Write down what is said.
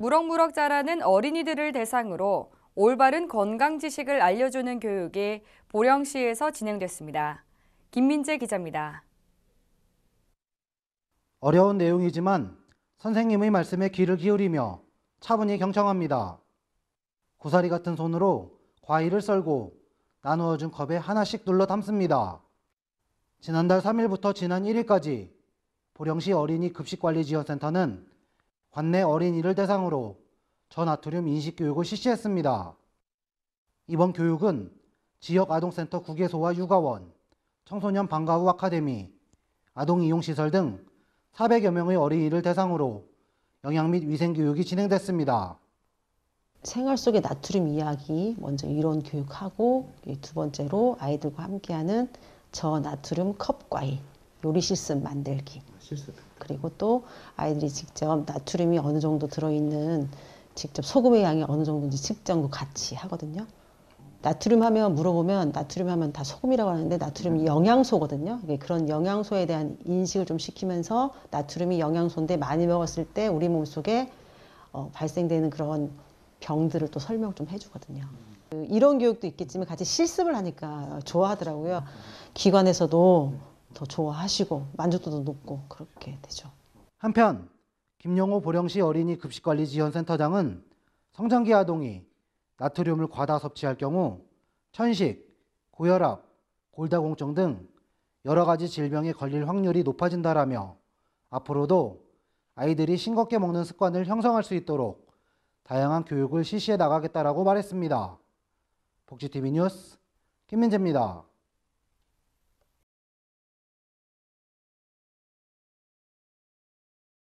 무럭무럭 자라는 어린이들을 대상으로 올바른 건강 지식을 알려주는 교육이 보령시에서 진행됐습니다. 김민재 기자입니다. 어려운 내용이지만 선생님의 말씀에 귀를 기울이며 차분히 경청합니다. 고사리 같은 손으로 과일을 썰고 나누어준 컵에 하나씩 눌러 담습니다. 지난달 3일부터 지난 1일까지 보령시 어린이 급식관리지원센터는 관내 어린이를 대상으로 저나트륨 인식 교육을 실시했습니다. 이번 교육은 지역 아동센터 국외소와 육아원, 청소년 방과 후 아카데미, 아동이용시설 등 400여 명의 어린이를 대상으로 영양 및 위생 교육이 진행됐습니다. 생활 속의 나트륨 이야기 먼저 이론 교육하고 두 번째로 아이들과 함께하는 저나트륨 컵 과일 요리 실습 만들기. 아, 실습. 그리고 또 아이들이 직접 나트륨이 어느 정도 들어있는 직접 소금의 양이 어느 정도인지 측정도 같이 하거든요. 나트륨 하면 물어보면 나트륨 하면 다 소금이라고 하는데 나트륨이 음. 영양소거든요. 그런 영양소에 대한 인식을 좀 시키면서 나트륨이 영양소인데 많이 먹었을 때 우리 몸 속에 어, 발생되는 그런 병들을 또 설명 좀 해주거든요. 그 이런 교육도 있겠지만 같이 실습을 하니까 좋아하더라고요. 음. 기관에서도 음. 더 좋아하시고 만족도도 높고 그렇게 되죠. 한편 김영호 보령시 어린이 급식관리지원센터장은 성장기 아동이 나트륨을 과다 섭취할 경우 천식, 고혈압, 골다공증 등 여러 가지 질병에 걸릴 확률이 높아진다라며 앞으로도 아이들이 싱겁게 먹는 습관을 형성할 수 있도록 다양한 교육을 실시해 나가겠다라고 말했습니다. 복지TV 뉴스 김민재입니다.